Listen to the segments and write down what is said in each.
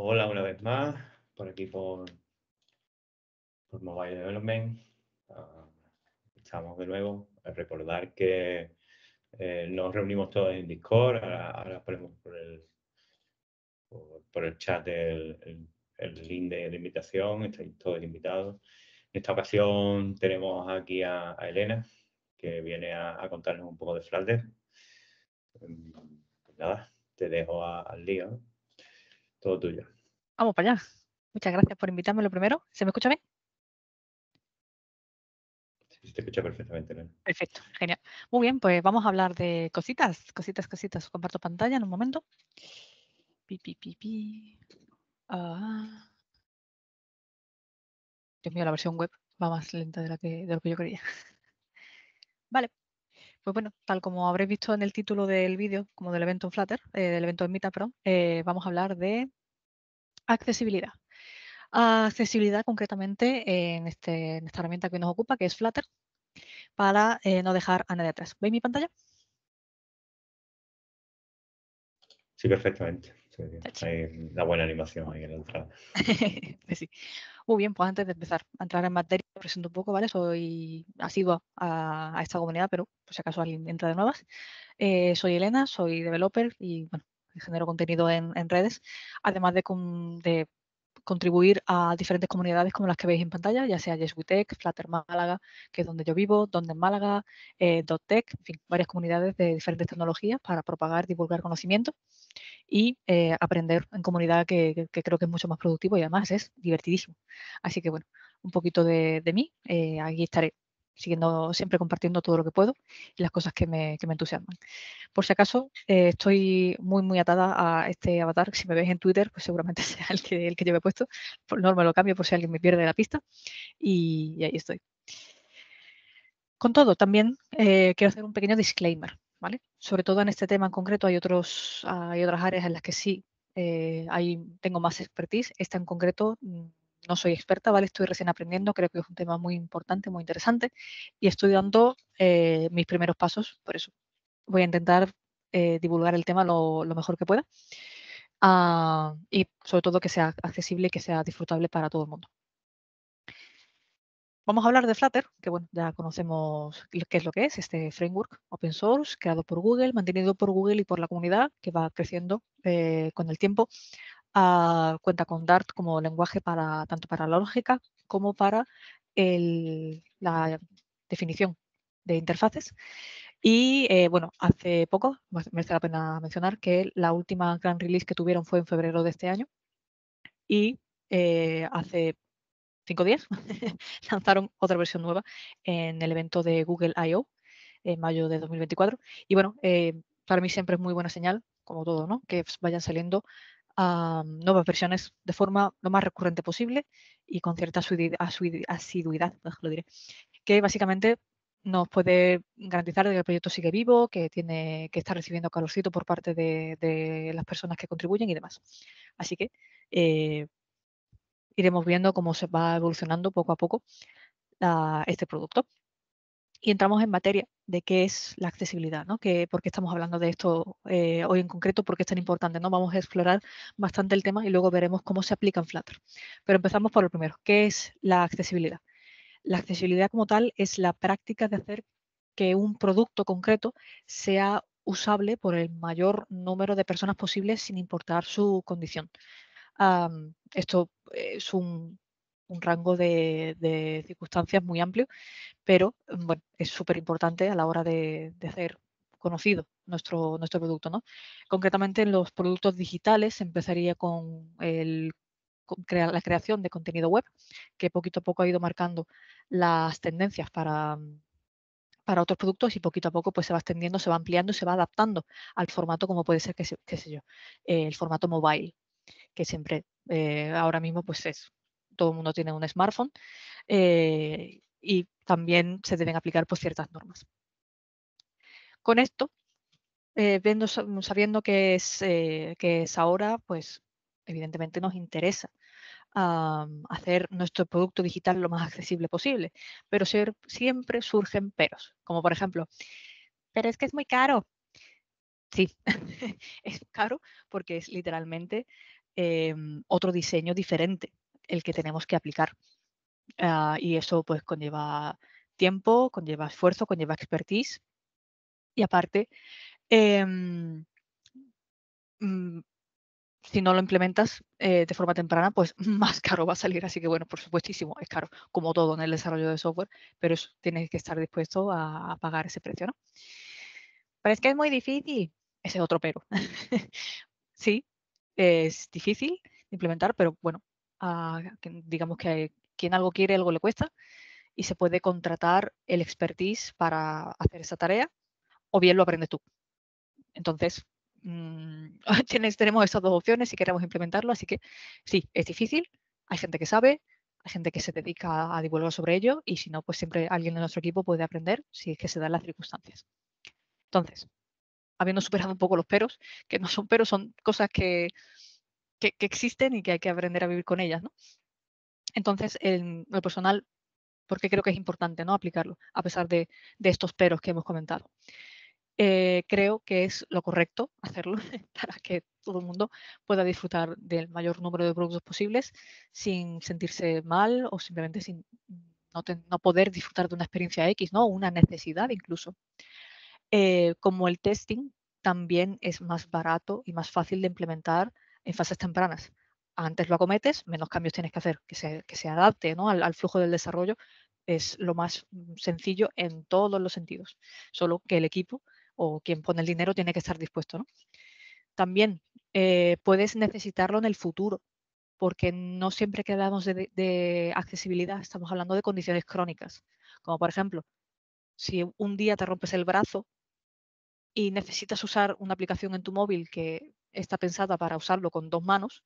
Hola una vez más, por aquí por, Mobile Development. Ah, estamos de nuevo. A recordar que eh, nos reunimos todos en Discord, ahora, ponemos por el, por, el chat el, link de invitación, estáis todos invitados. En esta ocasión tenemos aquí a, Elena, que viene a, contarnos un poco de Fralder. Mm, pues nada, te dejo al lío todo tuyo. Vamos para allá. Muchas gracias por invitarme lo primero. ¿Se me escucha bien? Se te escucha perfectamente. Perfecto, genial. Muy bien, pues vamos a hablar de cositas, cositas, cositas. Comparto pantalla en un momento. Pi, pi, ah. Dios mío, la versión web va más lenta de, la que, de lo que yo quería. Vale, pues bueno, tal como habréis visto en el título del vídeo, como del evento en Flutter, eh, del evento en Meetup, perdón, eh, vamos a hablar de accesibilidad. Accesibilidad concretamente este, en, esta herramienta que nos ocupa, que es Flutter, para eh, no dejar a nadie atrás. ¿Veis mi pantalla? Sí, perfectamente. Hay una buena animación ahí en la entrada. Pues muy bien, pues antes de empezar a entrar en materia, presento un poco, ¿vale? Soy asidua a, esta comunidad, pero por si acaso alguien entra de nuevas. Eh, soy Elena, soy developer y, bueno, genero contenido en, redes, además de contribuir a diferentes comunidades como las que veis en pantalla, ya sea Jesuitech, Flutter Málaga, que es donde yo vivo, donde en Málaga, eh, DotTech, en fin, varias comunidades de diferentes tecnologías para propagar, divulgar conocimiento y eh, aprender en comunidad que, creo que es mucho más productivo y además es divertidísimo. Así que bueno, un poquito de, mí, eh, aquí estaré siguiendo siempre compartiendo todo lo que puedo y las cosas que me, entusiasman. Por si acaso, eh, estoy muy, muy atada a este avatar. Si me veis en Twitter, pues seguramente sea el que, el que he puesto. Por no me lo cambio por si alguien me pierde la pista. Y, ahí estoy. Con todo, también eh, quiero hacer un pequeño disclaimer. ¿Vale? Sobre todo en este tema en concreto hay, otros, hay otras áreas en las que sí eh, tengo más expertise. Esta en concreto mm, no soy experta, ¿vale? Estoy recién aprendiendo, creo que es un tema muy importante, muy interesante, y estoy dando eh, mis primeros pasos, por eso voy a intentar eh, divulgar el tema lo, mejor que pueda, ah, y sobre todo que sea accesible y que sea disfrutable para todo el mundo. Vamos a hablar de Flutter, que bueno, ya conocemos qué es lo que es, este framework open source creado por Google, mantenido por Google y por la comunidad, que va creciendo eh, con el tiempo. Ah, cuenta con Dart como lenguaje para tanto para la lógica como para la definición de interfaces. Y eh, bueno, hace poco, merece la pena mencionar que la última gran release que tuvieron fue en febrero de este año. Y eh, hace cinco días lanzaron otra versión nueva en el evento de Google I.O. en mayo de 2024. Y bueno, eh, para mí siempre es muy buena señal, como todo, ¿no? Que vayan saliendo Mm, nuevas versiones de forma lo más recurrente posible y con cierta asiduidad, lo diré, que básicamente nos puede garantizar que el proyecto sigue vivo, que tiene que está recibiendo calorcito por parte de, las personas que contribuyen y demás. Así que eh, iremos viendo cómo se va evolucionando poco a poco ah, este producto y entramos en materia de qué es la accesibilidad, ¿no? Que, ¿Por qué estamos hablando de esto eh, hoy en concreto? ¿Por qué es tan importante? ¿no? Vamos a explorar bastante el tema y luego veremos cómo se aplica en Flutter. Pero empezamos por lo primero, ¿qué es la accesibilidad? La accesibilidad como tal es la práctica de hacer que un producto concreto sea usable por el mayor número de personas posibles sin importar su condición. esto eh, es un un rango de, circunstancias muy amplio, pero mm, es súper importante a la hora de, hacer conocido nuestro, nuestro producto. ¿no? Concretamente en los productos digitales empezaría con la creación de contenido web, que poquito a poco ha ido marcando las tendencias para, mm, para otros productos y poquito a poco pues, se va extendiendo, se va ampliando, y se va adaptando al formato como puede ser, sé, yo, el formato mobile, que siempre eh, ahora mismo pues es todo el mundo tiene un smartphone eh, y también se deben aplicar pues, ciertas normas. Con esto, eh, sabiendo eh, que es, ahora, pues evidentemente nos interesa hacer nuestro producto digital lo más accesible posible, pero siempre surgen peros, como por ejemplo, pero es que es muy caro. Sí, es caro porque es literalmente em, otro diseño diferente el que tenemos que aplicar. Ah, y eso pues conlleva tiempo, conlleva esfuerzo, conlleva expertise. Y aparte, em, mm, si no lo implementas eh, de forma temprana, pues más caro va a salir. Así que bueno, por supuestísimo, es caro, como todo en el desarrollo de software, pero eso, tienes que estar dispuesto a, pagar ese precio, ¿no? que es muy difícil. Ese es otro pero. sí, es difícil implementar, pero bueno, a, digamos que quien algo quiere, algo le cuesta, y se puede contratar el expertise para hacer esa tarea, o bien lo aprendes tú. Entonces, mm, tenemos estas dos opciones si queremos implementarlo, así que sí, es difícil, hay gente que sabe, hay gente que se dedica a divulgar sobre ello, y si no, pues siempre alguien de nuestro equipo puede aprender si es que se dan las circunstancias. Entonces, habiendo superado un poco los peros, que no son peros, son cosas que que, existen y que hay que aprender a vivir con ellas, Entonces, el, personal, porque creo que es importante ¿no? aplicarlo, a pesar de, estos peros que hemos comentado. Eh, creo que es lo correcto hacerlo para que todo el mundo pueda disfrutar del mayor número de productos posibles sin sentirse mal o simplemente sin no, poder disfrutar de una experiencia X, ¿no? Una necesidad incluso. Eh, como el testing también es más barato y más fácil de implementar en fases tempranas. Antes lo acometes, menos cambios tienes que hacer, que se, que se adapte al, flujo del desarrollo, es lo más mm, sencillo en todos los sentidos, solo que el equipo o quien pone el dinero tiene que estar dispuesto. También eh, puedes necesitarlo en el futuro, porque no siempre que hablamos de, de, accesibilidad estamos hablando de condiciones crónicas, como por ejemplo, si un día te rompes el brazo y necesitas usar una aplicación en tu móvil que está pensada para usarlo con dos manos,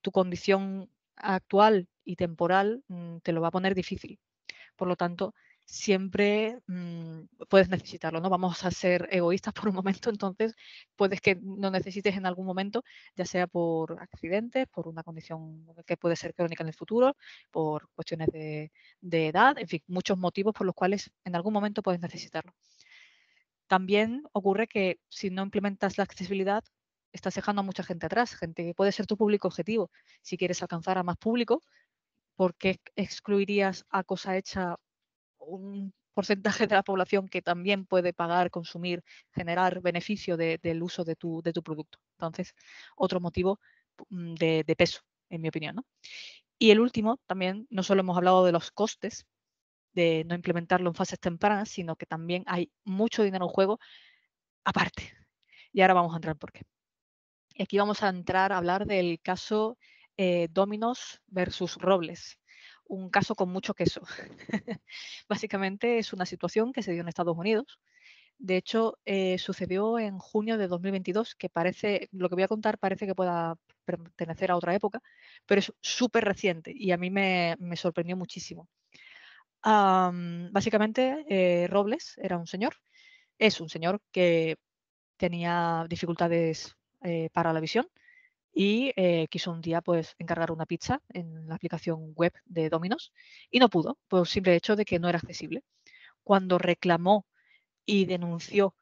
tu condición actual y temporal mm, te lo va a poner difícil. Por lo tanto, siempre mm, puedes necesitarlo, ¿no? Vamos a ser egoístas por un momento, entonces puedes que no necesites en algún momento, ya sea por accidentes, por una condición que puede ser crónica en el futuro, por cuestiones de edad, en fin, muchos motivos por los cuales en algún momento puedes necesitarlo también ocurre que si no implementas la accesibilidad, estás dejando a mucha gente atrás, gente que puede ser tu público objetivo. Si quieres alcanzar a más público, porque excluirías a cosa hecha un porcentaje de la población que también puede pagar, consumir, generar beneficio del uso de tu, producto? Entonces, otro motivo mm, de, peso, en mi opinión. Y el último, también, no solo hemos hablado de los costes, de no implementarlo en fases tempranas, sino que también hay mucho dinero en juego aparte. Y ahora vamos a entrar por qué. aquí vamos a entrar a hablar del caso eh, Dominos versus Robles, un caso con mucho queso. Básicamente es una situación que se dio en Estados Unidos. De hecho, eh, sucedió en junio de 2022, que parece, lo que voy a contar parece que pueda pertenecer a otra época, pero es súper reciente y a mí me sorprendió muchísimo básicamente, eh, Robles era un señor, es un señor que tenía dificultades eh, para la visión y eh, quiso un día pues encargar una pizza en la aplicación web de Domino's y no pudo por simple hecho de que no era accesible. Cuando reclamó y denunció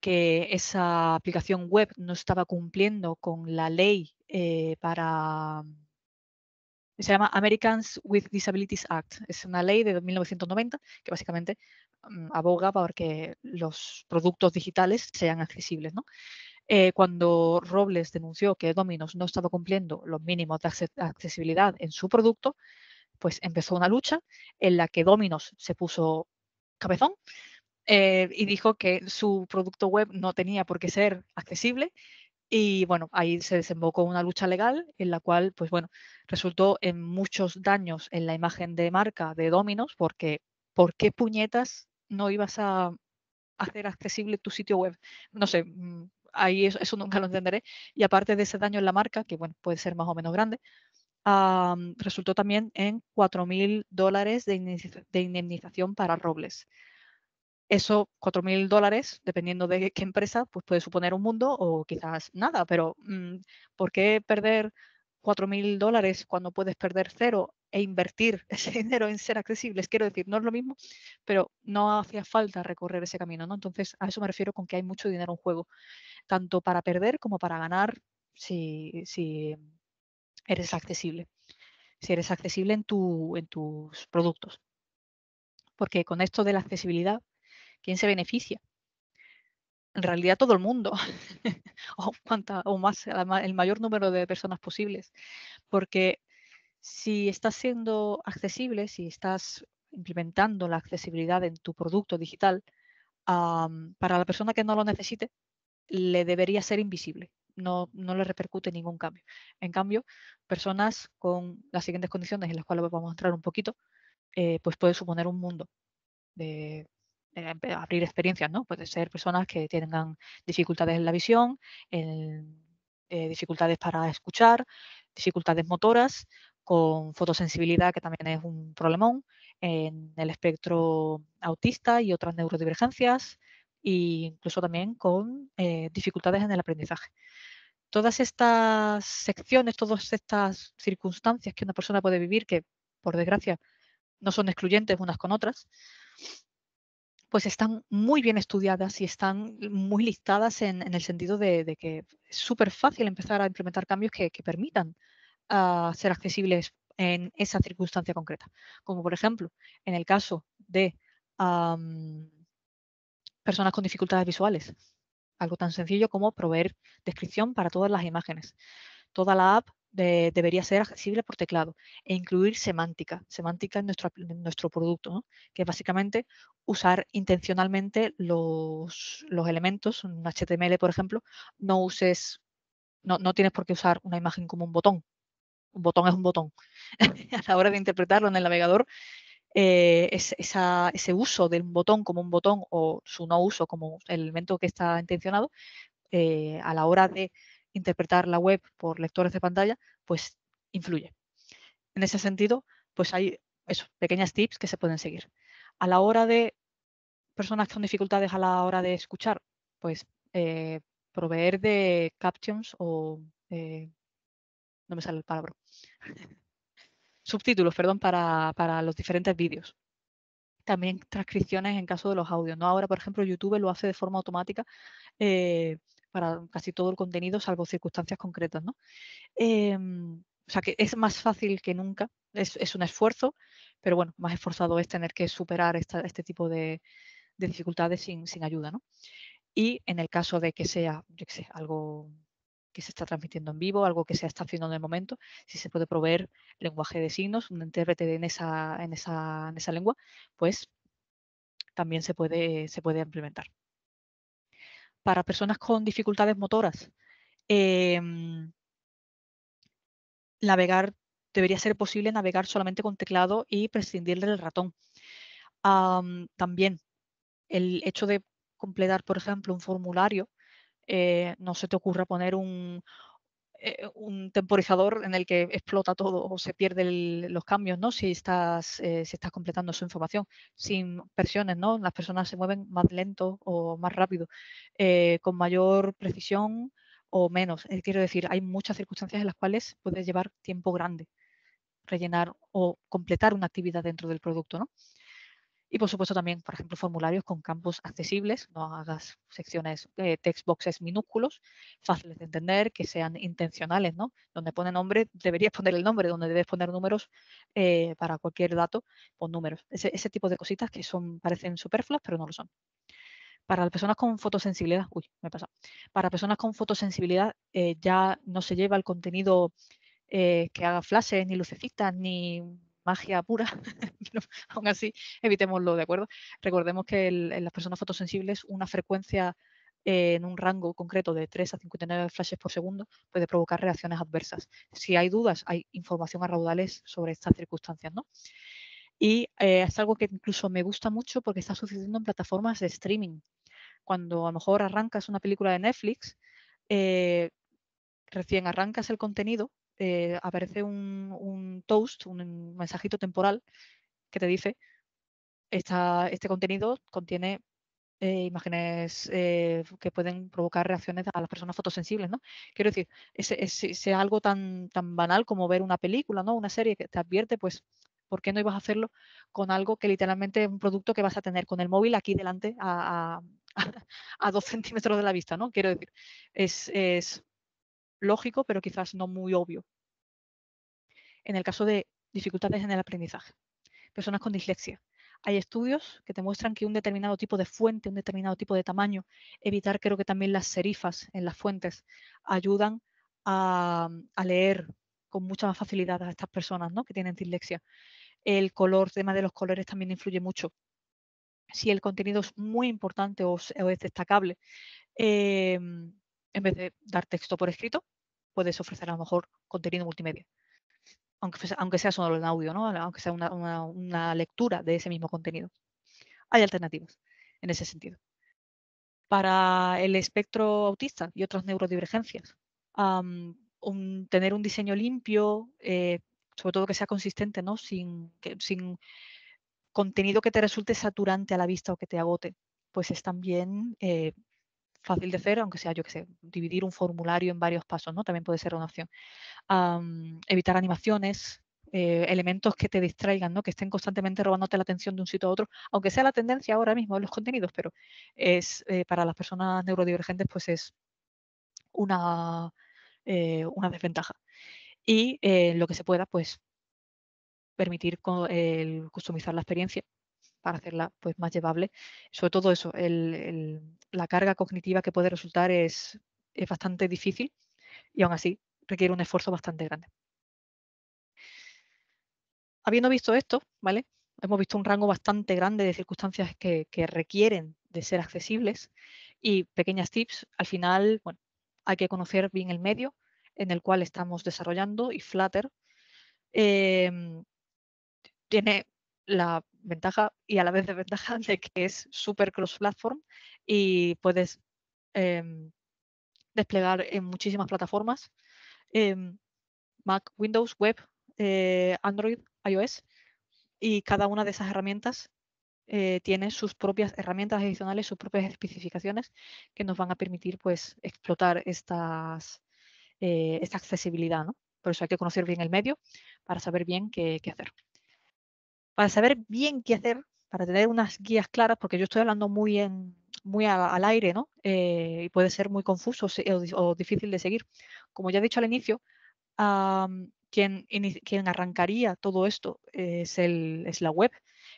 que esa aplicación web no estaba cumpliendo con la ley para se llama Americans with Disabilities Act. Es una ley de 1990 que básicamente mm, aboga para que los productos digitales sean accesibles. Eh, cuando Robles denunció que Dominos no estaba cumpliendo los mínimos de accesibilidad en su producto, pues empezó una lucha en la que Dominos se puso cabezón eh, y dijo que su producto web no tenía por qué ser accesible y bueno, ahí se desembocó una lucha legal en la cual, pues bueno, resultó en muchos daños en la imagen de marca de Dominos, porque ¿por qué puñetas no ibas a hacer accesible tu sitio web? No sé, mm, ahí eso, nunca lo entenderé. Y aparte de ese daño en la marca, que bueno, puede ser más o menos grande, ah, resultó también en 4.000 dólares de indemnización para Robles. Eso, 4.000 dólares, dependiendo de qué empresa, pues puede suponer un mundo o quizás nada, pero mm, ¿por qué perder 4.000 dólares cuando puedes perder cero e invertir ese dinero en ser accesibles? Quiero decir, no es lo mismo, pero no hacía falta recorrer ese camino, ¿no? Entonces, a eso me refiero con que hay mucho dinero en juego, tanto para perder como para ganar si, eres accesible, si eres accesible en, tu, en tus productos. Porque con esto de la accesibilidad, ¿Quién se beneficia? En realidad todo el mundo, o, más, el mayor número de personas posibles, porque si estás siendo accesible, si estás implementando la accesibilidad en tu producto digital, para la persona que no lo necesite, le debería ser invisible. No, le repercute ningún cambio. En cambio, personas con las siguientes condiciones, en las cuales vamos a entrar un poquito, eh, pues puede suponer un mundo de, eh, abrir experiencias, ¿no? Puede ser personas que tengan dificultades en la visión, en, eh, dificultades para escuchar, dificultades motoras, con fotosensibilidad, que también es un problemón, en el espectro autista y otras neurodivergencias, e incluso también con eh, dificultades en el aprendizaje. Todas estas secciones, todas estas circunstancias que una persona puede vivir, que por desgracia no son excluyentes unas con otras, pues están muy bien estudiadas y están muy listadas en, el sentido de, que es súper fácil empezar a implementar cambios que, permitan ah, ser accesibles en esa circunstancia concreta. Como por ejemplo, en el caso de personas con dificultades visuales. Algo tan sencillo como proveer descripción para todas las imágenes. Toda la app debería ser accesible por teclado e incluir semántica, semántica en nuestro, producto, que es básicamente usar intencionalmente los, elementos, un HTML por ejemplo, no uses, no, tienes por qué usar una imagen como un botón, un botón es un botón. a la hora de interpretarlo en el navegador, eh, es, ese uso del botón como un botón o su no uso como el elemento que está intencionado, eh, a la hora de interpretar la web por lectores de pantalla, pues influye. En ese sentido, pues hay esos pequeñas tips que se pueden seguir. A la hora de personas con dificultades a la hora de escuchar, pues eh, proveer de captions o... Eh, no me sale el palabra. Subtítulos, perdón, para, los diferentes vídeos también transcripciones en caso de los audios. ¿no? Ahora, por ejemplo, YouTube lo hace de forma automática eh, para casi todo el contenido, salvo circunstancias concretas. ¿no? Em, o sea que es más fácil que nunca, es, un esfuerzo, pero bueno, más esforzado es tener que superar este tipo de, dificultades sin, ayuda. ¿no? Y en el caso de que sea, algo que se está transmitiendo en vivo, algo que se está haciendo en el momento, si se puede proveer lenguaje de signos, un intérprete en esa, en en esa lengua, pues también se puede, se puede implementar para personas con dificultades motoras. Em, navegar, debería ser posible navegar solamente con teclado y prescindir del ratón. también el hecho de completar, por ejemplo, un formulario, eh, no se te ocurra poner un, eh, un temporizador en el que explota todo o se pierden los cambios, ¿no? Si estás, eh, completando su información sin versiones, ¿no? Las personas se mueven más lento o más rápido, eh, con mayor precisión o menos. quiero decir, hay muchas circunstancias en las cuales puedes llevar tiempo grande rellenar o completar una actividad dentro del producto, ¿no? Y por supuesto también, por ejemplo, formularios con campos accesibles, no hagas secciones, textboxes eh, text boxes minúsculos, fáciles de entender, que sean intencionales, ¿no? Donde pone nombre, deberías poner el nombre, donde debes poner números eh, para cualquier dato, pon números. Ese, tipo de cositas que son, parecen superfluas, pero no lo son. Para las personas con fotosensibilidad, uy, me pasa Para personas con fotosensibilidad eh, ya no se lleva el contenido que haga flashes, ni lucecitas, ni magia pura, pero aún así evitémoslo, ¿de acuerdo? Recordemos que en las personas fotosensibles una frecuencia eh, en un rango concreto de 3 a 59 flashes por segundo puede provocar reacciones adversas. Si hay dudas, hay información a raudales sobre estas circunstancias, ¿no? Y eh, es algo que incluso me gusta mucho porque está sucediendo en plataformas de streaming. Cuando a lo mejor arrancas una película de Netflix, eh, recién arrancas el contenido eh, aparece un, toast, un mensajito temporal que te dice, este contenido contiene eh, imágenes eh, que pueden provocar reacciones a las personas fotosensibles, ¿no? Quiero decir, si es, algo tan, tan banal como ver una película, ¿no? Una serie que te advierte, pues, ¿por qué no ibas a hacerlo con algo que literalmente es un producto que vas a tener con el móvil aquí delante a, dos centímetros de la vista, ¿no? Quiero decir, es lógico, pero quizás no muy obvio. En el caso de dificultades en el aprendizaje, personas con dislexia. Hay estudios que te muestran que un determinado tipo de fuente, un determinado tipo de tamaño, evitar creo que también las serifas en las fuentes, ayudan a, leer con mucha más facilidad a estas personas ¿no? que tienen dislexia. El color, tema de los colores también influye mucho. Si el contenido es muy importante o, es destacable, eh, en vez de dar texto por escrito, puedes ofrecer a lo mejor contenido multimedia. Aunque, aunque sea solo en audio, aunque sea una, lectura de ese mismo contenido. Hay alternativas en ese sentido. Para el espectro autista y otras neurodivergencias, tener un diseño limpio, eh, sobre todo que sea consistente, ¿no? sin, sin contenido que te resulte saturante a la vista o que te agote, pues es también eh, fácil de hacer, aunque sea, yo que sé, dividir un formulario en varios pasos, ¿no? También puede ser una opción. evitar animaciones, eh, elementos que te distraigan, ¿no? que estén constantemente robándote la atención de un sitio a otro, aunque sea la tendencia ahora mismo en los contenidos, pero es eh, para las personas neurodivergentes pues es una, eh, una desventaja. Y lo que se pueda, pues permitir el customizar la experiencia para hacerla pues, más llevable. Sobre todo eso, la carga cognitiva que puede resultar es, bastante difícil y aún así requiere un esfuerzo bastante grande. Habiendo visto esto, ¿vale? hemos visto un rango bastante grande de circunstancias que, requieren de ser accesibles y pequeñas tips. Al final, bueno, hay que conocer bien el medio en el cual estamos desarrollando y Flutter em, tiene la ventaja y a la vez desventaja de que es súper cross-platform y puedes em, desplegar en muchísimas plataformas, em, Mac, Windows, Web, eh, Android, iOS, y cada una de esas herramientas eh, tiene sus propias herramientas adicionales, sus propias especificaciones que nos van a permitir pues, explotar estas, eh, esta accesibilidad. Por eso hay que conocer bien el medio para saber bien qué hacer para saber bien qué hacer, para tener unas guías claras, porque yo estoy hablando muy, al aire, eh, y puede ser muy confuso o, difícil de seguir. Como ya he dicho al inicio, quien, arrancaría todo esto eh, es, la web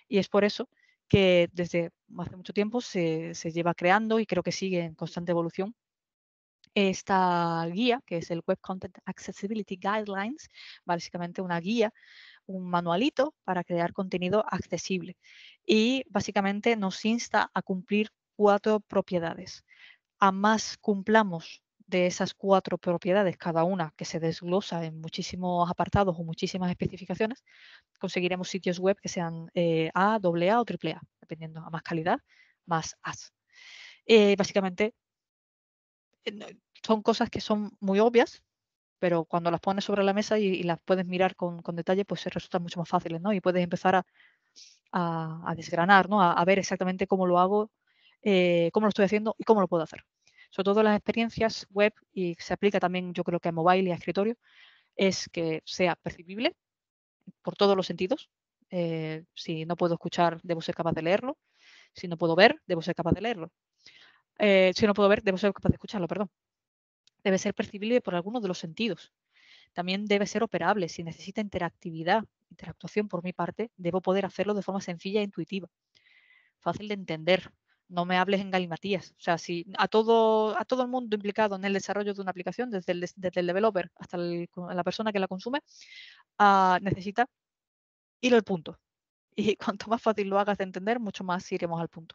y es por eso que desde hace mucho tiempo se, lleva creando y creo que sigue en constante evolución esta guía, que es el Web Content Accessibility Guidelines, básicamente una guía un manualito para crear contenido accesible y básicamente nos insta a cumplir cuatro propiedades. A más cumplamos de esas cuatro propiedades, cada una que se desglosa en muchísimos apartados o muchísimas especificaciones, conseguiremos sitios web que sean eh, A, AA o AAA, dependiendo a más calidad, más AS. Eh, básicamente, eh, son cosas que son muy obvias, pero cuando las pones sobre la mesa y, las puedes mirar con, detalle, pues se resultan mucho más fáciles, ¿no? Y puedes empezar a, desgranar, ¿no? A, ver exactamente cómo lo hago, eh, cómo lo estoy haciendo y cómo lo puedo hacer. Sobre todo las experiencias web, y se aplica también yo creo que a mobile y a escritorio, es que sea percibible por todos los sentidos. Eh, si no puedo escuchar, debo ser capaz de leerlo. Si no puedo ver, debo ser capaz de leerlo. Eh, si no puedo ver, debo ser capaz de escucharlo, perdón debe ser percibible por alguno de los sentidos. También debe ser operable. Si necesita interactividad, interactuación por mi parte, debo poder hacerlo de forma sencilla e intuitiva. Fácil de entender. No me hables en galimatías. O sea, si a todo, a todo el mundo implicado en el desarrollo de una aplicación, desde el, desde el developer hasta la persona que la consume, ah, necesita ir al punto. Y cuanto más fácil lo hagas de entender, mucho más iremos al punto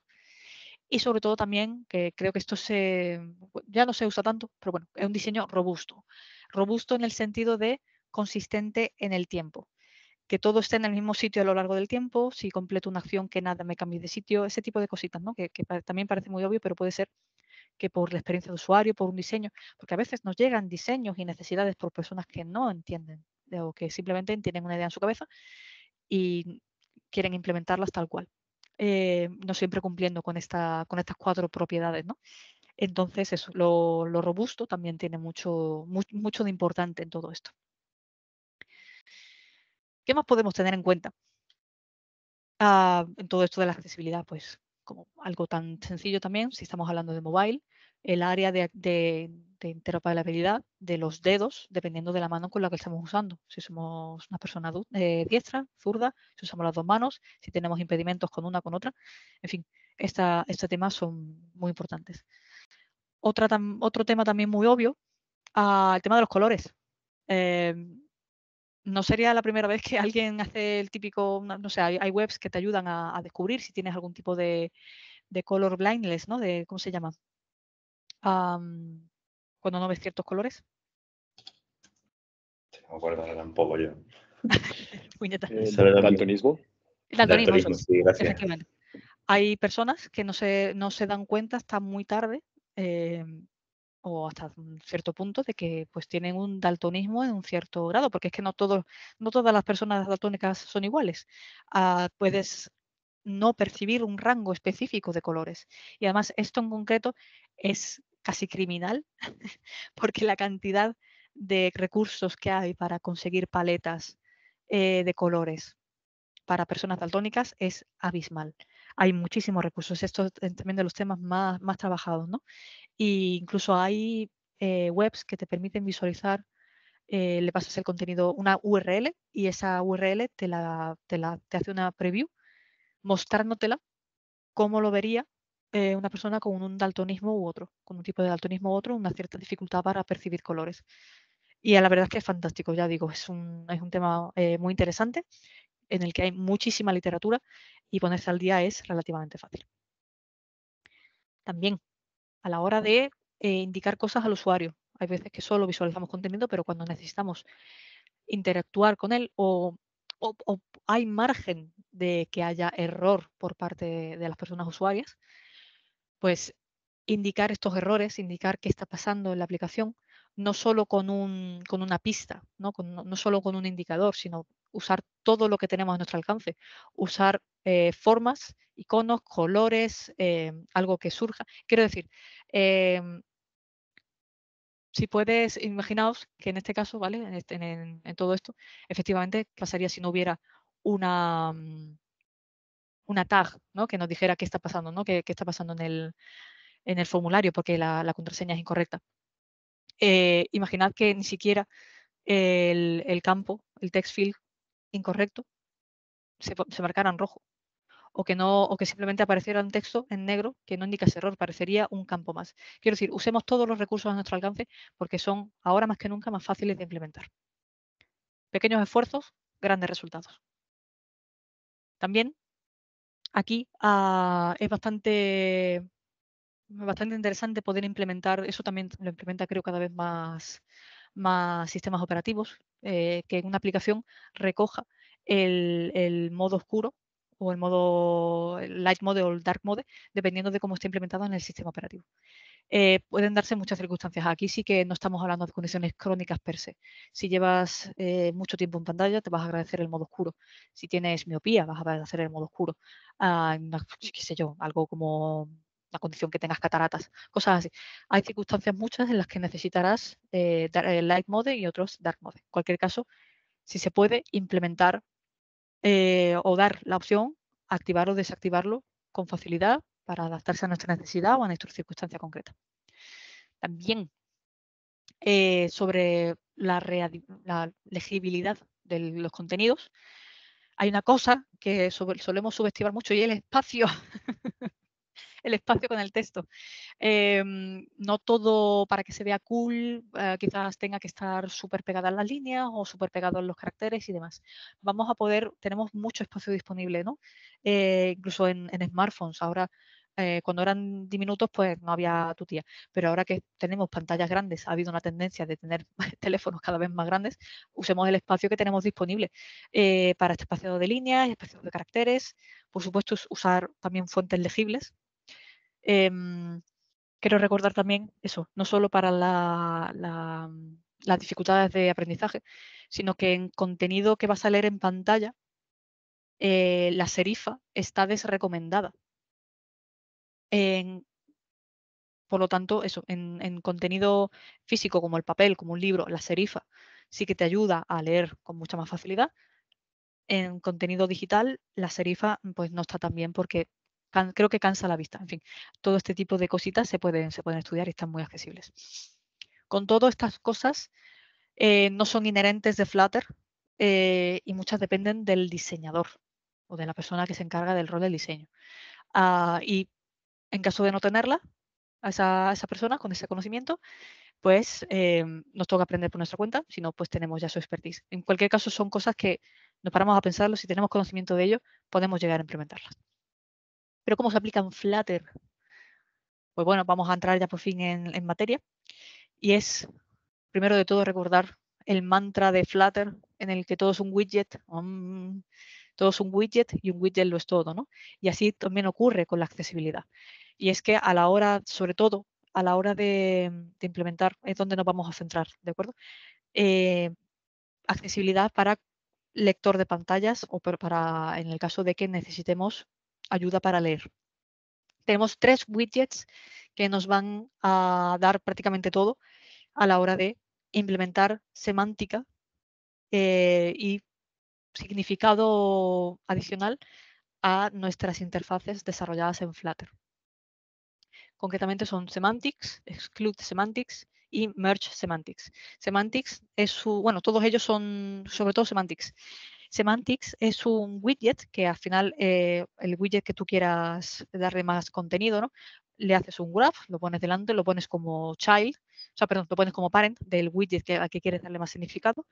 y sobre todo también, que creo que esto se, ya no se usa tanto, pero bueno, es un diseño robusto. Robusto en el sentido de consistente en el tiempo. Que todo esté en el mismo sitio a lo largo del tiempo, si completo una acción que nada me cambie de sitio, ese tipo de cositas, ¿no? que, que también parece muy obvio, pero puede ser que por la experiencia de usuario, por un diseño, porque a veces nos llegan diseños y necesidades por personas que no entienden o que simplemente tienen una idea en su cabeza y quieren implementarlas tal cual. Eh, no siempre cumpliendo con, esta, con estas cuatro propiedades, Entonces, eso, lo, robusto también tiene mucho, mucho de importante en todo esto. ¿Qué más podemos tener en cuenta ah, en todo esto de la accesibilidad? Pues como algo tan sencillo también, si estamos hablando de mobile, el área de, interoperabilidad de los dedos, dependiendo de la mano con la que estamos usando. Si somos una persona eh, diestra, zurda, si usamos las dos manos, si tenemos impedimentos con una, con otra. En fin, estos este temas son muy importantes. otro tema también muy obvio, ah, el tema de los colores. Eh, no sería la primera vez que alguien hace el típico, no sé, hay, webs que te ayudan a, descubrir si tienes algún tipo de, de color blindness, ¿no? De, ¿Cómo se llama? cuando no ves ciertos colores? No me acuerdo tampoco yo. Eh, ¿El daltonismo? daltonismo, gracias. Hay personas que no se, no se dan cuenta hasta muy tarde em, o hasta un cierto punto de que pues tienen un daltonismo en un cierto grado, porque es que no, no todas las personas daltónicas son iguales. Ah, puedes no percibir un rango específico de colores. Y además esto en concreto es casi criminal, porque la cantidad de recursos que hay para conseguir paletas eh, de colores para personas daltónicas es abismal. Hay muchísimos recursos. Esto es eh, también de los temas más, más trabajados, ¿no? Y incluso hay eh, webs que te permiten visualizar, le pasas el contenido, una URL y esa URL te, la, te hace una preview mostrándotela cómo lo vería eh, una persona con un daltonismo u otro, con un tipo de daltonismo u otro, una cierta dificultad para percibir colores. Y la verdad es que es fantástico, ya digo, es un, es un tema eh, muy interesante en el que hay muchísima literatura y ponerse al día es relativamente fácil. También a la hora de eh, indicar cosas al usuario, hay veces que solo visualizamos contenido, pero cuando necesitamos interactuar con él o hay margen de que haya error por parte de, las personas usuarias, pues indicar estos errores, indicar qué está pasando en la aplicación, no solo con, un, con una pista, ¿no? solo con un indicador, sino usar todo lo que tenemos a nuestro alcance, usar eh, formas, iconos, colores, eh, algo que surja. Quiero decir, em, si puedes, imaginaos que en este caso, ¿vale? En, este, en, todo esto, efectivamente, pasaría si no hubiera una, mm, una tag que nos dijera qué está pasando, ¿no? está pasando en el, en el formulario, porque la, contraseña es incorrecta. Eh, imaginad que ni siquiera el, campo, el text field incorrecto, se, se marcara en rojo. O que, no, o que simplemente apareciera un texto en negro que no indica ese error, parecería un campo más. Quiero decir, usemos todos los recursos a nuestro alcance porque son ahora más que nunca más fáciles de implementar. Pequeños esfuerzos, grandes resultados. También aquí ah, es bastante, bastante interesante poder implementar, eso también lo implementa creo cada vez más, más sistemas operativos, eh, que una aplicación recoja el, el modo oscuro o el modo light mode o el dark mode, dependiendo de cómo esté implementado en el sistema operativo. Eh, pueden darse muchas circunstancias. Aquí sí que no estamos hablando de condiciones crónicas per se. Si llevas eh, mucho tiempo en pantalla, te vas a agradecer el modo oscuro. Si tienes miopía, vas a agradecer el modo oscuro. Ah, pues, sé yo, algo como la condición que tengas cataratas, cosas así. Hay circunstancias muchas en las que necesitarás el eh, light mode y otros dark mode. En cualquier caso, si se puede implementar eh, o dar la opción activar o desactivarlo con facilidad para adaptarse a nuestra necesidad o a nuestra circunstancia concreta. También eh, sobre la, legibilidad de los contenidos, hay una cosa que solemos subestimar mucho y es el espacio. el espacio con el texto. Em, no todo para que se vea cool, eh, quizás tenga que estar súper pegada en las líneas o súper pegado en los caracteres y demás. Vamos a poder, tenemos mucho espacio disponible, ¿no? Eh, incluso en, smartphones. Ahora eh, cuando eran diminutos, pues no había tutía. Pero ahora que tenemos pantallas grandes, ha habido una tendencia de tener teléfonos cada vez más grandes, usemos el espacio que tenemos disponible para este espacio de líneas, espacio de caracteres, por supuesto, usar también fuentes legibles, Em, quiero recordar también eso, no solo para las dificultades de aprendizaje, sino que en contenido que vas a leer en pantalla, eh, la serifa está desrecomendada. por lo tanto, eso, en, en, contenido físico como el papel, como un libro, la serifa, sí que te ayuda a leer con mucha más facilidad. En contenido digital, la serifa pues, no está tan bien porque creo que cansa la vista. En fin, todo este tipo de cositas se pueden, se pueden estudiar y están muy accesibles. Con todo, estas cosas eh, no son inherentes de Flutter eh, y muchas dependen del diseñador o de la persona que se encarga del rol del diseño. Ah, y en caso de no tenerla, a esa, persona con ese conocimiento, pues eh, nos toca aprender por nuestra cuenta, sino pues tenemos ya su expertise. En cualquier caso, son cosas que nos paramos a pensarlo, si tenemos conocimiento de ello, podemos llegar a implementarlas. Pero ¿cómo se aplica en Flutter? Pues bueno, vamos a entrar ya por fin en, materia. Y es, primero de todo, recordar el mantra de Flutter en el que todo es un widget, um, todo es un widget y un widget lo es todo, ¿no? Y así también ocurre con la accesibilidad. Y es que a la hora, sobre todo, a la hora de, implementar, es donde nos vamos a centrar, ¿de acuerdo? Eh, accesibilidad para lector de pantallas o para, en el caso de que necesitemos ayuda para leer. Tenemos tres widgets que nos van a dar prácticamente todo a la hora de implementar semántica eh, y significado adicional a nuestras interfaces desarrolladas en Flutter. Concretamente son Semantics, Exclude Semantics y Merge Semantics. Semantics es su, bueno, todos ellos son, sobre todo Semantics, Semantics es un widget que al final eh, el widget que tú quieras darle más contenido, ¿no? Le haces un graph, lo pones delante, lo pones como child, o sea, perdón, lo pones como parent del widget que, al que quieres darle más significado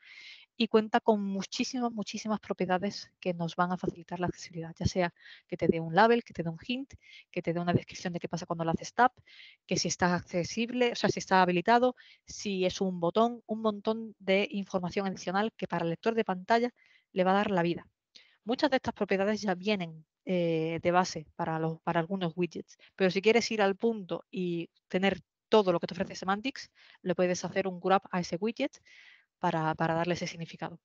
y cuenta con muchísimas, muchísimas propiedades que nos van a facilitar la accesibilidad, ya sea que te dé un label, que te dé un hint, que te dé una descripción de qué pasa cuando lo haces tap, que si está accesible, o sea, si está habilitado, si es un botón, un montón de información adicional que para el lector de pantalla le va a dar la vida. Muchas de estas propiedades ya vienen eh, de base para, los, para algunos widgets, pero si quieres ir al punto y tener todo lo que te ofrece Semantics, le puedes hacer un grab a ese widget para, darle ese significado.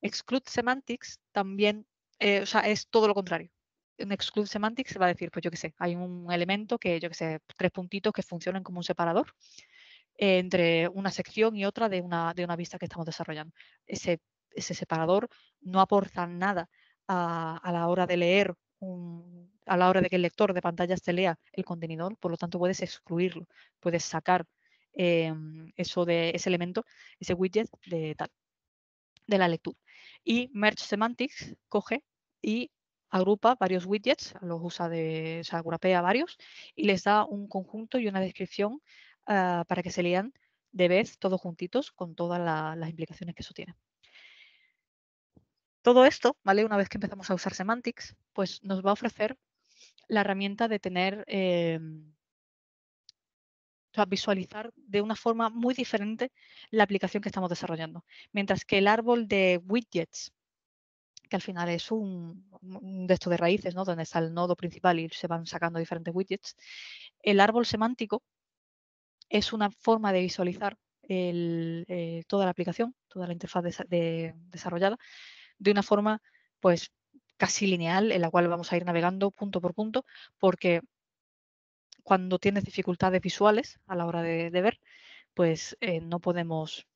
Exclude Semantics también, eh, o sea, es todo lo contrario. En Exclude Semantics va a decir, pues yo qué sé, hay un elemento que, yo qué sé, tres puntitos que funcionan como un separador eh, entre una sección y otra de una, de una vista que estamos desarrollando. Ese ese separador no aporta nada a, la hora de leer, a la hora de que el lector de pantallas te lea el contenido, por lo tanto puedes excluirlo, puedes sacar em, eso de ese elemento, ese widget de tal, de la lectura. Y Merge Semantics coge y agrupa varios widgets, los usa de, o sea, agrupea varios y les da un conjunto y una descripción ah, para que se lean de vez todos juntitos con todas las implicaciones que eso tiene. Todo esto, ¿vale? Una vez que empezamos a usar semantics, pues nos va a ofrecer la herramienta de tener, eh, visualizar de una forma muy diferente la aplicación que estamos desarrollando. Mientras que el árbol de widgets, que al final es un, de estos de raíces, ¿no? Donde está el nodo principal y se van sacando diferentes widgets, el árbol semántico es una forma de visualizar eh, toda la aplicación, toda la interfaz desarrollada, de una forma pues casi lineal en la cual vamos a ir navegando punto por punto porque cuando tienes dificultades visuales a la hora de, ver, pues eh, no podemos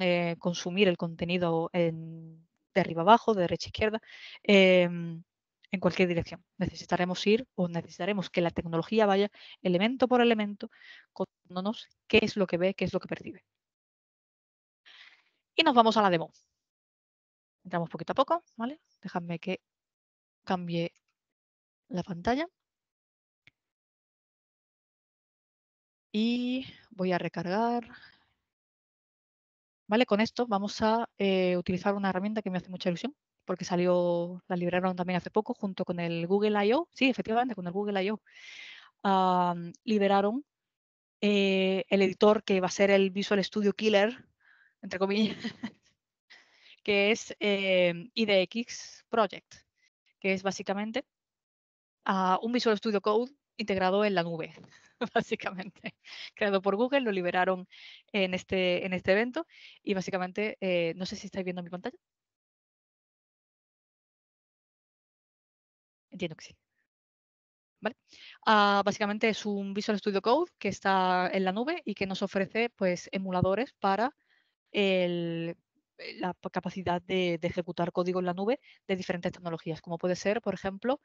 eh, consumir el contenido de arriba abajo, de derecha a izquierda, em, en cualquier dirección. Necesitaremos ir o necesitaremos que la tecnología vaya elemento por elemento contándonos qué es lo que ve, qué es lo que percibe. Y nos vamos a la demo. Entramos poquito a poco, ¿vale? Déjame que cambie la pantalla. Y voy a recargar. Vale, con esto vamos a eh, utilizar una herramienta que me hace mucha ilusión, porque salió, la liberaron también hace poco junto con el Google I.O. Sí, efectivamente, con el Google I.O. liberaron eh, el editor que va a ser el Visual Studio Killer, entre comillas, que es eh, IDX Project, que es básicamente ah, un Visual Studio Code integrado en la nube, básicamente. Creado por Google, lo liberaron en este, en este evento y básicamente, eh, no sé si estáis viendo mi pantalla. Entiendo que sí. ¿Vale? Ah, básicamente es un Visual Studio Code que está en la nube y que nos ofrece pues, emuladores para el eh, la capacidad de, ejecutar código en la nube de diferentes tecnologías, como puede ser, por ejemplo,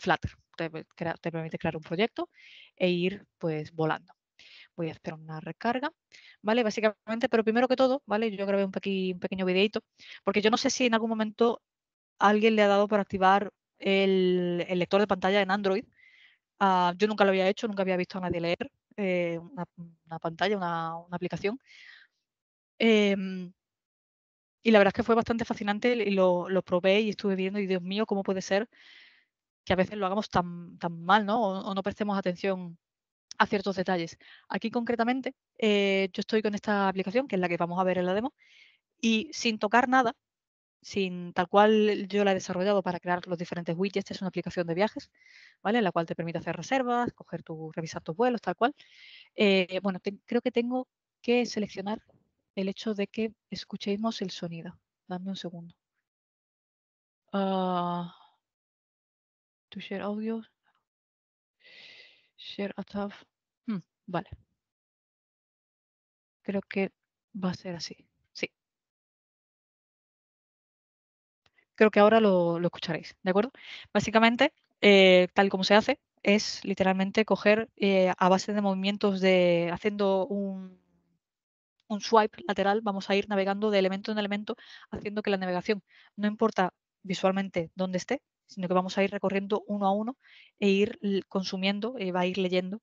Flutter. Te, te, permite crear un proyecto e ir pues volando. Voy a hacer una recarga, ¿vale? Básicamente, pero primero que todo, ¿vale? Yo grabé un, pequeño videito, porque yo no sé si en algún momento alguien le ha dado para activar el, lector de pantalla en Android. Ah, yo nunca lo había hecho, nunca había visto a nadie leer eh, una, pantalla, una aplicación. Em, y la verdad es que fue bastante fascinante y lo, probé y estuve viendo y Dios mío, ¿cómo puede ser que a veces lo hagamos tan, tan mal ¿no? O, no prestemos atención a ciertos detalles? Aquí concretamente eh, yo estoy con esta aplicación, que es la que vamos a ver en la demo, y sin tocar nada, sin tal cual yo la he desarrollado para crear los diferentes widgets, es una aplicación de viajes, ¿vale? En la cual te permite hacer reservas, coger tu, revisar tus vuelos, tal cual. Eh, bueno, creo que tengo que seleccionar el hecho de que escuchemos el sonido. Dame un segundo. Ah, to share audio. Share a tab. Hmm, vale. Creo que va a ser así. Sí. Creo que ahora lo, escucharéis, ¿de acuerdo? Básicamente, eh, tal como se hace, es literalmente coger eh, a base de movimientos de haciendo un un swipe lateral, vamos a ir navegando de elemento en elemento, haciendo que la navegación no importa visualmente dónde esté, sino que vamos a ir recorriendo uno a uno e ir consumiendo, y eh, va a ir leyendo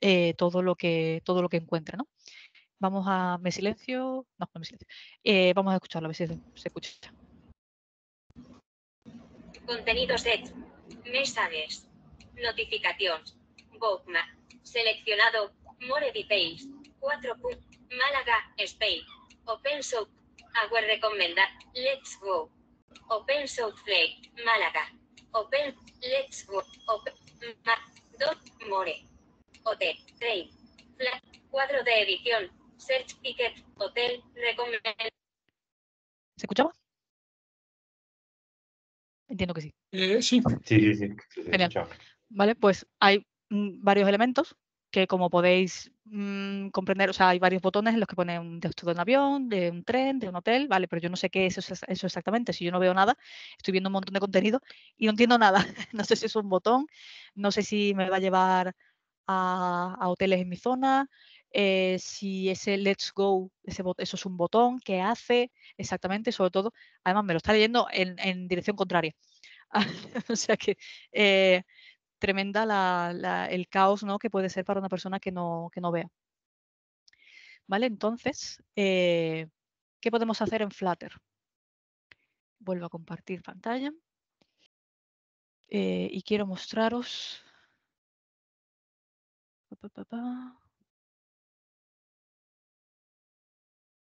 eh, todo lo que todo lo que encuentre, Vamos a me silencio, no, no silencio. Eh, vamos a escucharlo, a ver si se, escucha. Contenidos set, mensajes, notificaciones, Bookmark, seleccionado, more details, 4 puntos. Málaga, Spain. Open South. Agua recomendar. Let's go. Open South Flake, Málaga. Open. Let's go. Open. Ma, dot, more. Hotel. Train. Flat, Cuadro de edición. Search ticket. Hotel. Recomendar. ¿Se escuchaba? Entiendo que sí. Eh, sí. Sí, sí, sí. Genial. Vale, pues hay mm, varios elementos que como podéis mm, comprender, o sea, hay varios botones en los que pone un texto de un avión, de un tren, de un hotel, vale, pero yo no sé qué es eso, exactamente. Si yo no veo nada, estoy viendo un montón de contenido y no entiendo nada. no sé si es un botón, no sé si me va a llevar a, hoteles en mi zona, eh, si ese let's go, ese eso es un botón, qué hace exactamente, sobre todo, además me lo está leyendo en, dirección contraria. o sea que eh, tremenda el caos ¿no? que puede ser para una persona que no, vea. ¿Vale? Entonces, eh, ¿qué podemos hacer en Flutter? Vuelvo a compartir pantalla. Eh, y quiero mostraros...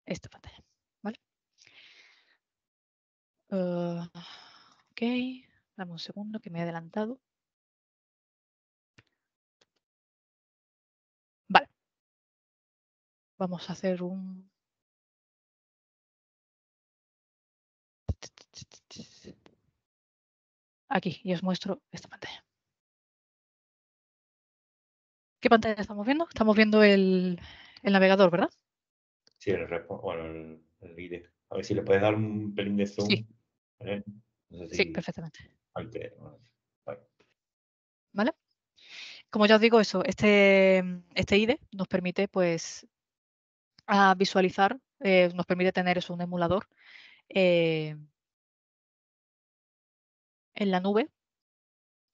Esta pantalla, ¿vale? Eh, ok, dame un segundo que me he adelantado. Vamos a hacer un... Aquí, y os muestro esta pantalla. ¿Qué pantalla estamos viendo? Estamos viendo el, navegador, ¿verdad? Sí, el, bueno, el, el A ver si le puedes dar un pelín de zoom. Sí, ¿Eh? perfectamente. ¿Vale? Como ya os digo, eso, este, este IDE nos permite pues a visualizar, eh, nos permite tener eso, un emulador eh, en la nube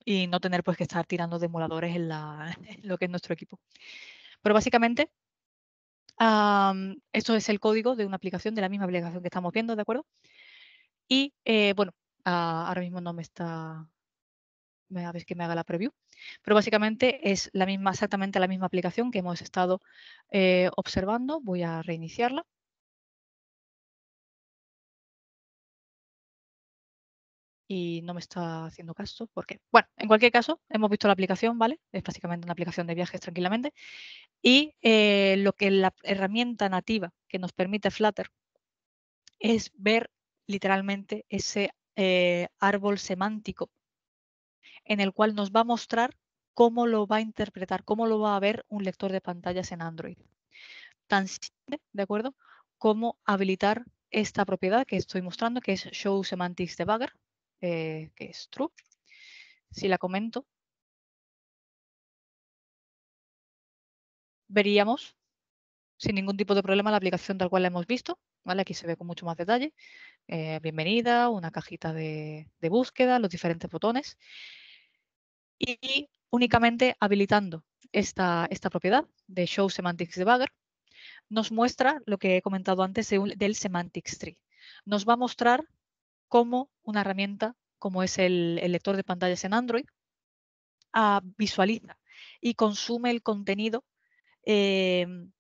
y no tener pues que estar tirando de emuladores en, la, lo que es nuestro equipo. Pero básicamente, esto es el código de una aplicación, de la misma aplicación que estamos viendo, ¿de acuerdo? Y eh, bueno, ahora mismo no me está a ver que me haga la preview. Pero básicamente es la misma, exactamente la misma aplicación que hemos estado eh, observando. Voy a reiniciarla. Y no me está haciendo caso. porque Bueno, en cualquier caso, hemos visto la aplicación, ¿vale? Es básicamente una aplicación de viajes tranquilamente. Y eh, lo que la herramienta nativa que nos permite Flutter es ver literalmente ese eh, árbol semántico en el cual nos va a mostrar cómo lo va a interpretar, cómo lo va a ver un lector de pantallas en Android. Tan simple, ¿de acuerdo? cómo habilitar esta propiedad que estoy mostrando, que es Show Semantics Debugger, eh, que es true. Si la comento, veríamos sin ningún tipo de problema la aplicación tal cual la hemos visto. ¿vale? Aquí se ve con mucho más detalle. Eh, bienvenida, una cajita de búsqueda, los diferentes botones y únicamente habilitando esta, esta propiedad de show semantics debugger nos muestra lo que he comentado antes del semantics tree. Nos va a mostrar cómo una herramienta como es el, lector de pantallas en Android ah, visualiza y consume el contenido em,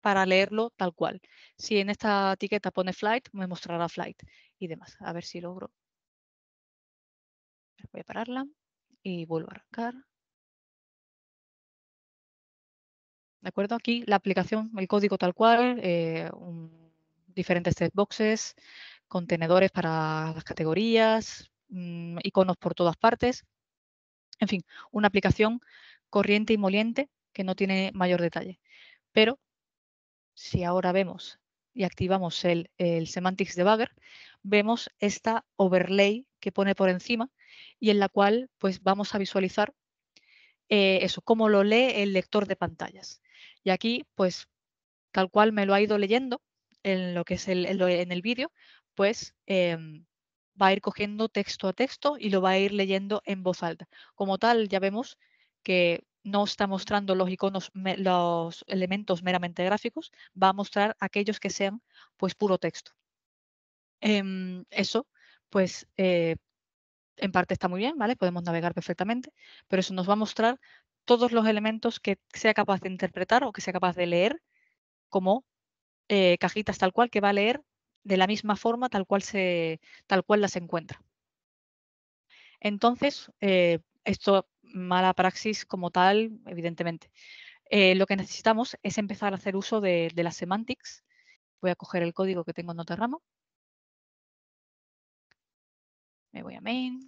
para leerlo tal cual. Si en esta etiqueta pone flight, me mostrará flight y demás. A ver si logro. Voy a pararla y vuelvo a arrancar. ¿De acuerdo? Aquí la aplicación, el código tal cual, eh, diferentes contenedores para las categorías, mm, iconos por todas partes. En fin, una aplicación corriente y moliente que no tiene mayor detalle. Pero si ahora vemos y activamos el, el Semantics Debugger, vemos esta overlay que pone por encima, y en la cual pues, vamos a visualizar eh, eso, cómo lo lee el lector de pantallas. Y aquí, pues, tal cual me lo ha ido leyendo en lo que es el, en el vídeo, pues em, va a ir cogiendo texto a texto y lo va a ir leyendo en voz alta. Como tal, ya vemos que no está mostrando los iconos, los elementos meramente gráficos, va a mostrar aquellos que sean pues puro texto. Em, eso pues eh, en parte está muy bien, ¿vale? Podemos navegar perfectamente, pero eso nos va a mostrar todos los elementos que sea capaz de interpretar o que sea capaz de leer como eh, cajitas tal cual que va a leer de la misma forma tal cual, se, tal cual las encuentra. Entonces, eh, esto mala praxis como tal, evidentemente. Eh, lo que necesitamos es empezar a hacer uso de, las semantics. Voy a coger el código que tengo en Nota-Ramo. Me voy a main.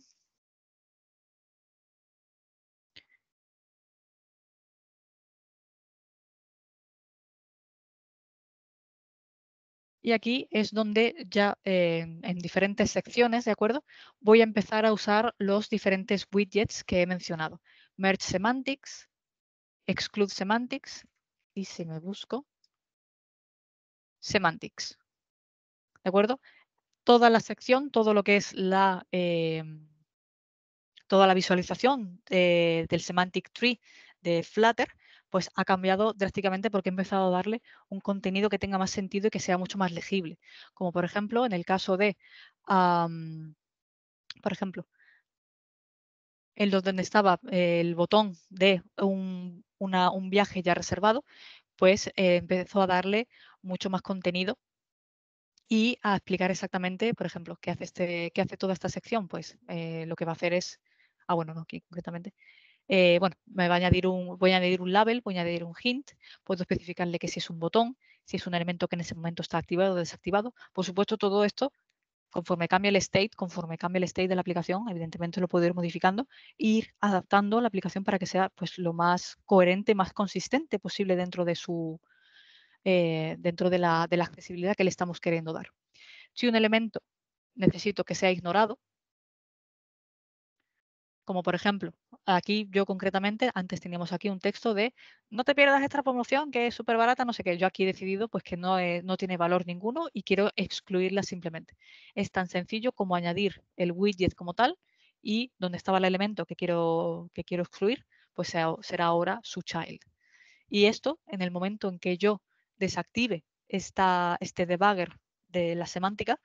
Y aquí es donde ya eh, en diferentes secciones, ¿de acuerdo? Voy a empezar a usar los diferentes widgets que he mencionado. Merge Semantics, Exclude Semantics, y si me busco, Semantics. ¿De acuerdo? toda la sección, todo lo que es la, em, toda la visualización eh, del semantic tree de Flutter, pues ha cambiado drásticamente porque he empezado a darle un contenido que tenga más sentido y que sea mucho más legible. Como por ejemplo, en el caso de, por ejemplo, en donde estaba eh, el botón de un, viaje ya reservado, pues eh, empezó a darle mucho más contenido y a explicar exactamente, por ejemplo, qué hace, este, qué hace toda esta sección. Pues eh, lo que va a hacer es, ah, bueno, no aquí concretamente, eh, bueno, me va a añadir un, voy a añadir un label, voy a añadir un hint, puedo especificarle que si es un botón, si es un elemento que en ese momento está activado o desactivado. Por supuesto, todo esto, conforme cambia el state, conforme cambia el state de la aplicación, evidentemente lo puedo ir modificando, ir adaptando la aplicación para que sea pues, lo más coherente, más consistente posible dentro de su, eh, dentro de la, accesibilidad que le estamos queriendo dar. Si un elemento necesito que sea ignorado, como por ejemplo, aquí yo concretamente, antes teníamos aquí un texto de no te pierdas esta promoción que es súper barata, no sé qué. Yo aquí he decidido pues que eh, no, tiene valor ninguno y quiero excluirla simplemente. Es tan sencillo como añadir el widget como tal y donde estaba el elemento que quiero, que quiero excluir, pues será ahora su child. Y esto, en el momento en que yo desactive esta, este debugger de la semántica,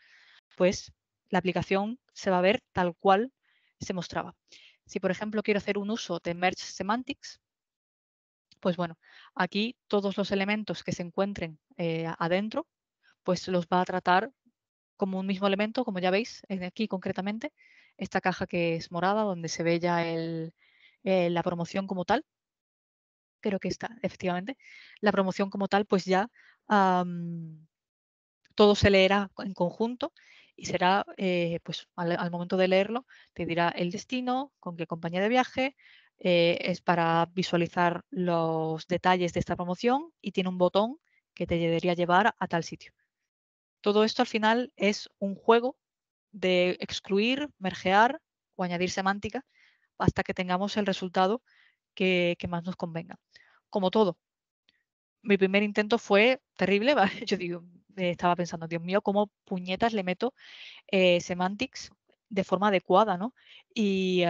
pues la aplicación se va a ver tal cual se mostraba. Si, por ejemplo, quiero hacer un uso de Merge Semantics, pues bueno, aquí todos los elementos que se encuentren eh, adentro, pues los va a tratar como un mismo elemento, como ya veis, aquí concretamente, esta caja que es morada, donde se ve ya eh, la promoción como tal, creo que está, efectivamente, la promoción como tal, pues ya todo se leerá en conjunto y será, eh, pues al, momento de leerlo, te dirá el destino, con qué compañía de viaje, eh, es para visualizar los detalles de esta promoción y tiene un botón que te debería llevar a tal sitio. Todo esto al final es un juego de excluir, mergear o añadir semántica hasta que tengamos el resultado que más nos convenga como todo. Mi primer intento fue terrible, yo digo, eh, estaba pensando, Dios mío, ¿cómo puñetas le meto eh, semantics de forma adecuada? ¿no? Y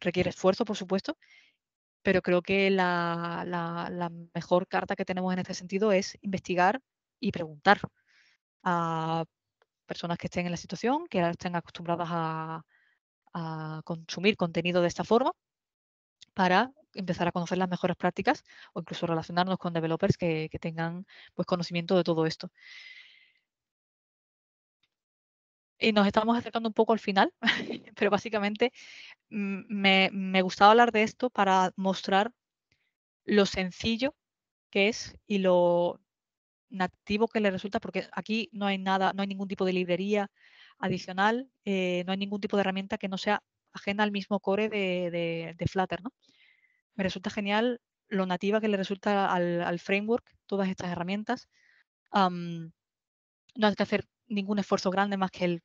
requiere esfuerzo, por supuesto, pero creo que la, mejor carta que tenemos en este sentido es investigar y preguntar a personas que estén en la situación, que estén acostumbradas a consumir contenido de esta forma para empezar a conocer las mejores prácticas o incluso relacionarnos con developers que, tengan pues, conocimiento de todo esto. Y nos estamos acercando un poco al final, pero básicamente mm, me, gustaba hablar de esto para mostrar lo sencillo que es y lo nativo que le resulta, porque aquí no hay nada, no hay ningún tipo de librería adicional, eh, no hay ningún tipo de herramienta que no sea ajena al mismo core de, Flutter. ¿no? Me resulta genial lo nativa que le resulta al, framework, todas estas herramientas. no hay que hacer ningún esfuerzo grande más que el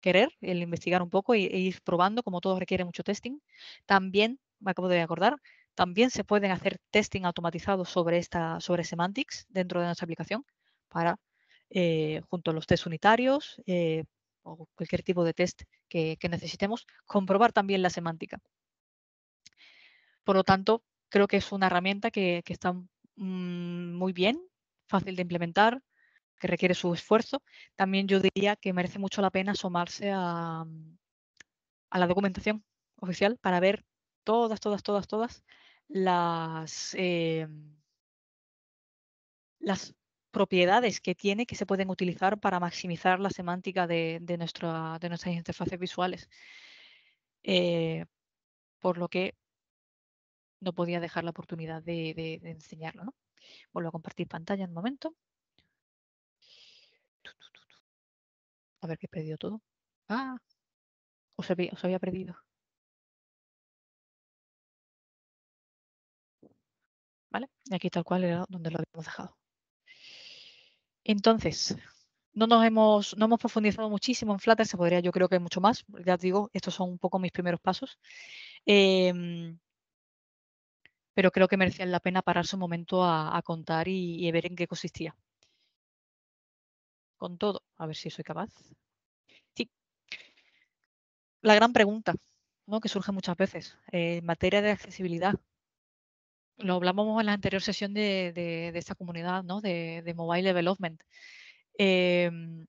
querer, el investigar un poco e, ir probando, como todo requiere mucho testing. También, me acabo de acordar, también se pueden hacer testing automatizados sobre, esta, sobre semantics dentro de nuestra aplicación para, eh, junto a los test unitarios, eh, o cualquier tipo de test que, necesitemos, comprobar también la semántica. Por lo tanto, creo que es una herramienta que, está mm, muy bien, fácil de implementar, que requiere su esfuerzo. También yo diría que merece mucho la pena sumarse mm, a, la documentación oficial para ver todas, todas, todas, todas las, em, las propiedades que tiene que se pueden utilizar para maximizar la semántica de, de, nuestras interfaces visuales. Eh, por lo que no podía dejar la oportunidad de, enseñarlo. Vuelvo a compartir pantalla en un momento. A ver que he perdido todo. Ah, os había, os había perdido. ¿Vale? Y aquí tal cual era donde lo habíamos dejado. Entonces, no nos hemos, no hemos profundizado muchísimo en Flutter, se podría, yo creo que hay mucho más. Ya os digo, estos son un poco mis primeros pasos. Em, pero creo que merecía la pena pararse un momento a, contar y, ver en qué consistía. Con todo, a ver si soy capaz. Sí. La gran pregunta que surge muchas veces eh, en materia de accesibilidad, lo hablábamos en la anterior sesión de, esta comunidad, ¿no? de, Mobile Development. Em,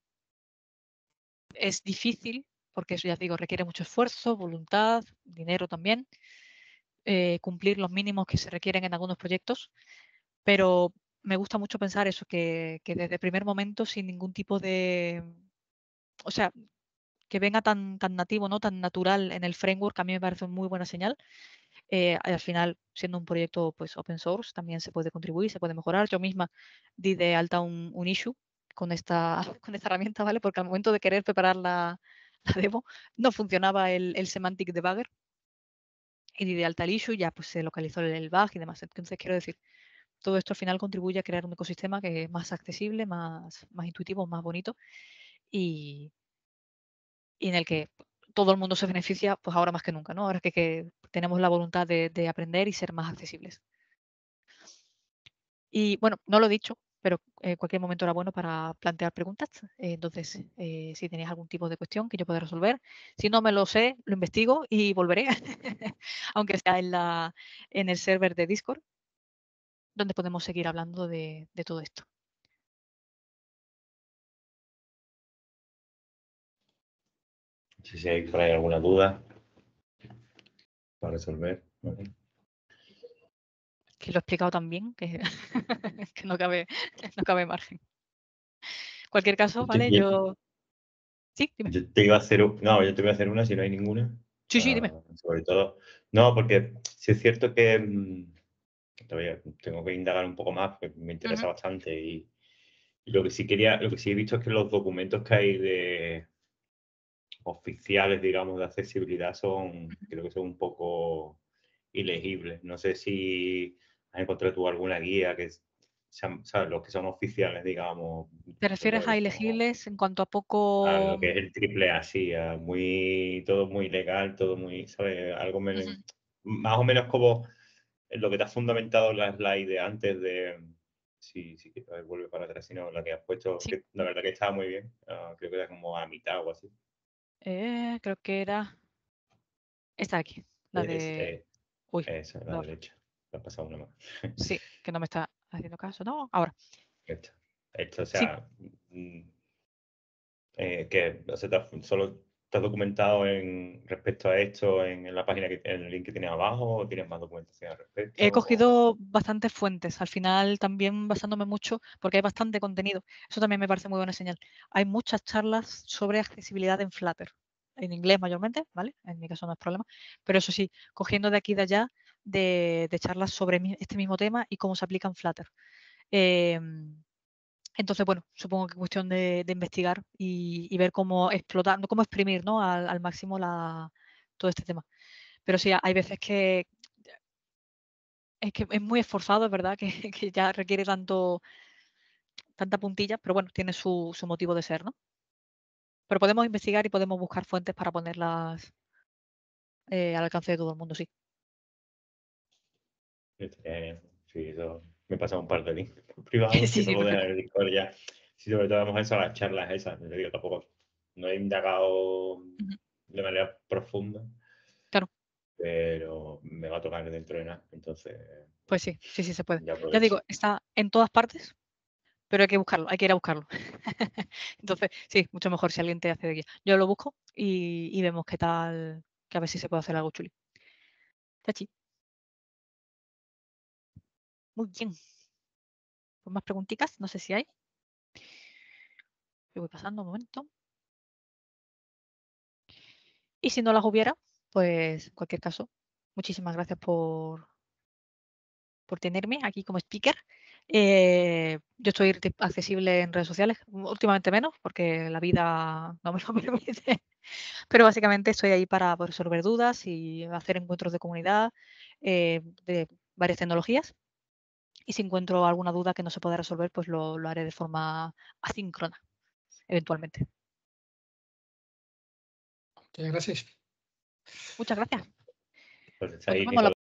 es difícil, porque eso ya digo, requiere mucho esfuerzo, voluntad, dinero también, eh, cumplir los mínimos que se requieren en algunos proyectos, pero me gusta mucho pensar eso, que, desde el primer momento, sin ningún tipo de... O sea, que venga tan, tan nativo, ¿no? tan natural en el framework, a mí me parece una muy buena señal. Eh, al final, siendo un proyecto pues, open source, también se puede contribuir, se puede mejorar. Yo misma di de alta un, issue con esta, con esta herramienta, ¿vale? Porque al momento de querer preparar la, la demo, no funcionaba el, semantic debugger. Y di de alta el issue, ya pues, se localizó el, el bug y demás. Entonces, quiero decir, todo esto al final contribuye a crear un ecosistema que es más accesible, más, más intuitivo, más bonito y, y en el que todo el mundo se beneficia, pues ahora más que nunca, ¿no? Ahora que, que tenemos la voluntad de, aprender y ser más accesibles. Y bueno, no lo he dicho, pero en eh, cualquier momento era bueno para plantear preguntas. Eh, entonces, eh, si tenéis algún tipo de cuestión que yo pueda resolver, si no me lo sé, lo investigo y volveré, aunque sea en, el server de Discord, donde podemos seguir hablando de todo esto. si hay alguna duda para resolver. que lo he explicado también que, no, cabe, no cabe margen. cualquier caso, ¿vale? Yo... Sí, te iba a hacer, no, yo te voy a hacer una si no hay ninguna. Sí, sí, dime. Ah, sobre todo, no, porque si es cierto que mm, todavía tengo que indagar un poco más, porque me interesa bastante y, lo que sí quería, lo que sí he visto es que los documentos que hay de, oficiales, digamos, de accesibilidad son, creo que son un poco ilegibles. No sé si has encontrado tú alguna guía que sean, ¿sabes? los que son oficiales, digamos. ¿Te refieres a ilegibles en cuanto a poco...? A lo que es el triple A, sí, muy, todo muy legal, todo muy, ¿sabes? Algo más o menos como lo que te ha fundamentado la slide antes de... Sí, sí, vuelve para atrás, sino la que has puesto, la verdad que estaba muy bien, ah, creo que era como a mitad o así. Eh, creo que era esta de aquí, la de... Este, uy, esa, la derecha. La ha pasado una más. sí, que no me está haciendo caso. No, ahora. Esto, o sea, sí. Mm, eh, que o sea, solo ¿Estás documentado en, respecto a esto en, la página, que, en el link que tienes abajo? ¿O tienes más documentación al respecto? He cogido bastantes fuentes, al final también basándome mucho, porque hay bastante contenido. Eso también me parece muy buena señal. Hay muchas charlas sobre accesibilidad en Flutter, en inglés mayormente, ¿vale? En mi caso no es problema, pero eso sí, cogiendo de aquí y de allá de, charlas sobre este mismo tema y cómo se aplica en Flutter. Em, entonces, bueno, supongo que es cuestión de, investigar y, ver cómo explotar, cómo exprimir ¿no? al, máximo la, todo este tema. Pero sí, hay veces que es que es muy esforzado, es verdad, que, ya requiere tanto tanta puntilla, pero bueno, tiene su, motivo de ser, ¿no? Pero podemos investigar y podemos buscar fuentes para ponerlas eh, al alcance de todo el mundo, sí. Sí, me pasa un par de links privados sí, el Discord ya. Sí, sobre todo vamos a las charlas esas, no tampoco no he indagado de manera profunda. Claro. Pero me va a tocar dentro de nada, entonces... Pues sí, sí, sí se puede. Ya, digo, está en todas partes, pero hay que buscarlo, hay que ir a buscarlo. Entonces, sí, mucho mejor si alguien te hace de guía. Yo lo busco y, vemos qué tal, que a ver si se puede hacer algo chuli. Chachi. Muy bien. Pues más preguntitas, no sé si hay. Me voy pasando un momento. Y si no las hubiera, pues en cualquier caso, muchísimas gracias por, tenerme aquí como speaker. Eh, yo estoy accesible en redes sociales, últimamente menos, porque la vida no me lo permite. Pero básicamente estoy ahí para resolver dudas y hacer encuentros de comunidad eh, de varias tecnologías y si encuentro alguna duda que no se pueda resolver, pues lo, haré de forma asíncrona, eventualmente. Muchas gracias. Muchas gracias. Pues